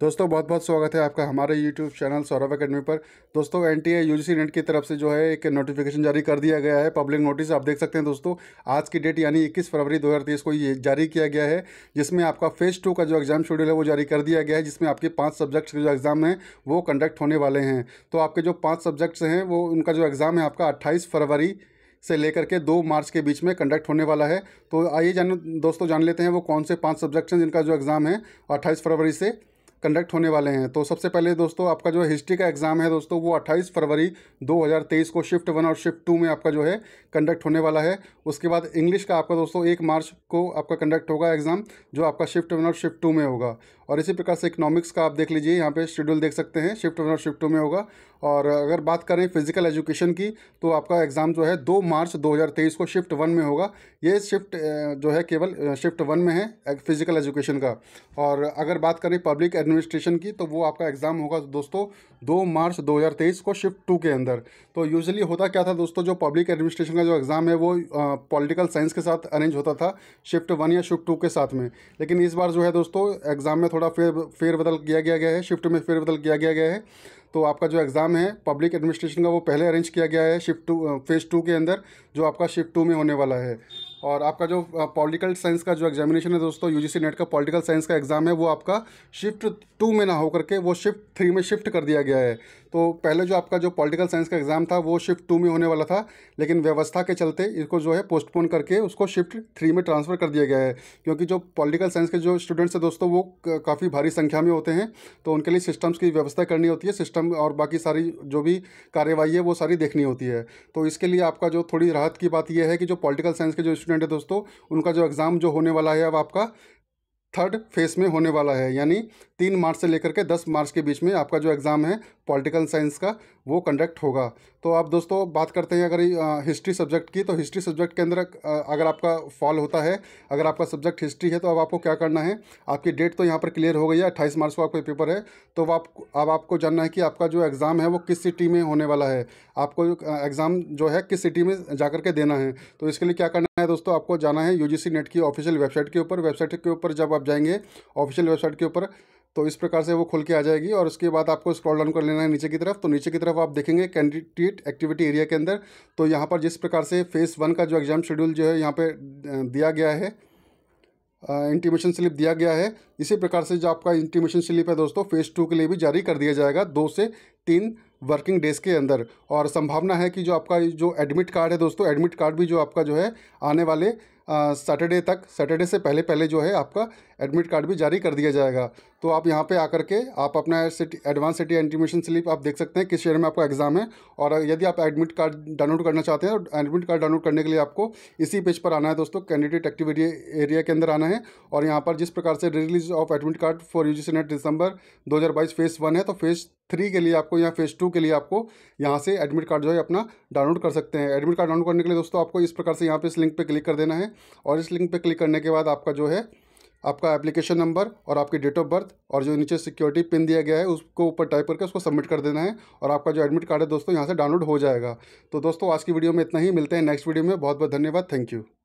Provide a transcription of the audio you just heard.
दोस्तों बहुत बहुत स्वागत है आपका हमारे YouTube चैनल सौरभ अकेडमी पर दोस्तों एन टी यूजीसी नेट की तरफ से जो है एक नोटिफिकेशन जारी कर दिया गया है पब्लिक नोटिस आप देख सकते हैं दोस्तों आज की डेट यानी 21 फरवरी 2023 को ये जारी किया गया है जिसमें आपका फेज़ टू का जो एग्ज़ाम शेड्यूल है वो जारी कर दिया गया है जिसमें आपके पाँच सब्जेक्ट्स के जो एग्ज़ाम हैं वो कंडक्ट होने वाले हैं तो आपके जो पाँच सब्जेक्ट्स हैं वो उनका जो एग्ज़ाम है आपका अट्ठाईस फरवरी से लेकर के दो मार्च के बीच में कंडक्ट होने वाला है तो आइए जान दोस्तों जान लेते हैं वो कौन से पाँच सब्जेक्ट्स हैं जिनका जो एग्ज़ाम है अट्ठाईस फरवरी से कंडक्ट होने वाले हैं तो सबसे पहले दोस्तों आपका जो हिस्ट्री का एग्ज़ाम है दोस्तों वो 28 फरवरी 2023 को शिफ्ट वन और शिफ्ट टू में आपका जो है कंडक्ट होने वाला है उसके बाद इंग्लिश का आपका दोस्तों एक मार्च को आपका कंडक्ट होगा एग्ज़ाम जो आपका शिफ्ट वन और शिफ्ट टू में होगा और इसी प्रकार से इकोनॉमिक्स का आप देख लीजिए यहाँ पे शेड्यूल देख सकते हैं शिफ्ट वन और शिफ्ट टू में होगा और अगर बात करें फिजिकल एजुकेशन की तो आपका एग्ज़ाम जो है दो मार्च दो को शिफ्ट वन में होगा ये शिफ्ट जो है केवल शिफ्ट वन में है फिजिकल एजुकेशन का और अगर बात करें पब्लिक एडमिनिस्ट्रेशन की तो वो आपका एग्ज़ाम होगा दोस्तों दो मार्च 2023 को शिफ्ट टू के अंदर तो यूजली होता क्या था दोस्तों जो पब्लिक एडमिनिस्ट्रेशन का जो एग्ज़ाम है वो पॉलिटिकल साइंस के साथ अरेंज होता था शिफ्ट वन या शिफ्ट टू के साथ में लेकिन इस बार जो है दोस्तों एग्ज़ाम में थोड़ा फेर फेरबदल किया गया गया है शिफ्ट में फेरबदल किया गया गया है तो आपका जो एग्ज़ाम है पब्लिक एडमिनिस्ट्रेशन का वो पहले अरेंज किया गया है शिफ्ट टू फेज़ टू के अंदर जो आपका शिफ्ट टू में होने वाला है और आपका जो पॉलिटिकल साइंस का जो एग्जामिनेशन है दोस्तों यूजीसी नेट का पॉलिटिकल साइंस का एग्ज़ाम है वो आपका शिफ्ट टू में ना होकर के वो शिफ्ट थ्री में शिफ्ट कर दिया गया है तो पहले जो आपका जो पॉलिटिकल साइंस का एग्ज़ाम था वो शिफ्ट टू में होने वाला था लेकिन व्यवस्था के चलते इसको जो है पोस्टपोन करके उसको शिफ्ट थ्री में ट्रांसफ़र कर दिया गया है क्योंकि जो पॉलिटिकल साइंस के जो स्टूडेंट्स हैं दोस्तों वो काफ़ी भारी संख्या में होते हैं तो उनके लिए सिस्टम्स की व्यवस्था करनी होती है सिस्टम और बाकी सारी जो भी कार्यवाही है वो सारी देखनी होती है तो इसके लिए आपका जो थोड़ी राहत की बात यह है कि जो पॉलिटिकल साइंस के जो स्टूडेंट है दोस्तों उनका जो एग्ज़ाम जो होने वाला है अब आपका थर्ड फेस में होने वाला है यानी तीन मार्च से लेकर के दस मार्च के बीच में आपका जो एग्ज़ाम है पॉलिटिकल साइंस का वो कंडक्ट होगा तो आप दोस्तों बात करते हैं अगर हिस्ट्री सब्जेक्ट की तो हिस्ट्री सब्जेक्ट के अंदर अगर आपका फॉल होता है अगर आपका सब्जेक्ट हिस्ट्री है तो अब आपको क्या करना है आपकी डेट तो यहाँ पर क्लियर हो गई है अट्ठाईस मार्च को आपका पेपर है तो आप अब आपको जानना है कि आपका जो एग्ज़ाम है वो किस सिटी में होने वाला है आपको एग्ज़ाम जो है किस सिटी में जा के देना है तो इसके लिए क्या करना है दोस्तों आपको जाना है यू नेट की ऑफिशियल वेबसाइट के ऊपर वेबसाइट के ऊपर जब आप जाएंगे ऑफिशियल वेबसाइट के ऊपर तो इस प्रकार से वो खुल के आ जाएगी और उसके बाद आपको स्क्रॉल डाउन कर लेना है नीचे की तरफ तो नीचे की तरफ आप देखेंगे कैंडिडेट एक्टिविटी एरिया के अंदर तो यहाँ पर जिस प्रकार से फेज़ वन का जो एग्ज़ाम शेड्यूल जो है यहाँ पर दिया गया है इंटीमेशन स्लिप दिया गया है इसी प्रकार से जो आपका इंटीमेशन स्लिप है दोस्तों फेज़ टू के लिए भी जारी कर दिया जाएगा दो से तीन वर्किंग डेज़ के अंदर और संभावना है कि जो आपका जो एडमिट कार्ड है दोस्तों एडमिट कार्ड भी जो आपका जो है आने वाले सैटरडे तक सैटरडे से पहले पहले जो है आपका एडमिट कार्ड भी जारी कर दिया जाएगा तो आप यहाँ पे आकर के आप अपना city advance city intimation slip आप देख सकते हैं किस शहर में आपका एग्ज़ाम है और यदि आप एडमिट कार्ड डाउनलोड करना चाहते हैं तो एडमिट कार्ड डाउनलोड करने के लिए आपको इसी पेज पर आना है दोस्तों कैंडिडेट एक्टिविटी एरिया के अंदर आना है और यहाँ पर जिस प्रकार से release of admit card for U G NET दिसंबर दो फेज़ वन है तो फेज़ थ्री के लिए आपको या फेज़ टू के लिए आपको यहाँ से एडमिट कार्ड जो है अपना डाउनलोड कर सकते हैं एडमिट कार्ड डाउनलोड करने के लिए दोस्तों आपको इस प्रकार से यहाँ पर इस लिंक पर क्लिक कर देना है और इस लिंक पर क्लिक करने के बाद आपका जो है आपका एप्लीकेशन नंबर और आपकी डेट ऑफ बर्थ और जो नीचे सिक्योरिटी पिन दिया गया है उसको ऊपर टाइप करके उसको सबमिट कर देना है और आपका जो एडमिट कार्ड है दोस्तों यहाँ से डाउनलोड हो जाएगा तो दोस्तों आज की वीडियो में इतना ही मिलते हैं नेक्स्ट वीडियो में बहुत बहुत धन्यवाद थैंक यू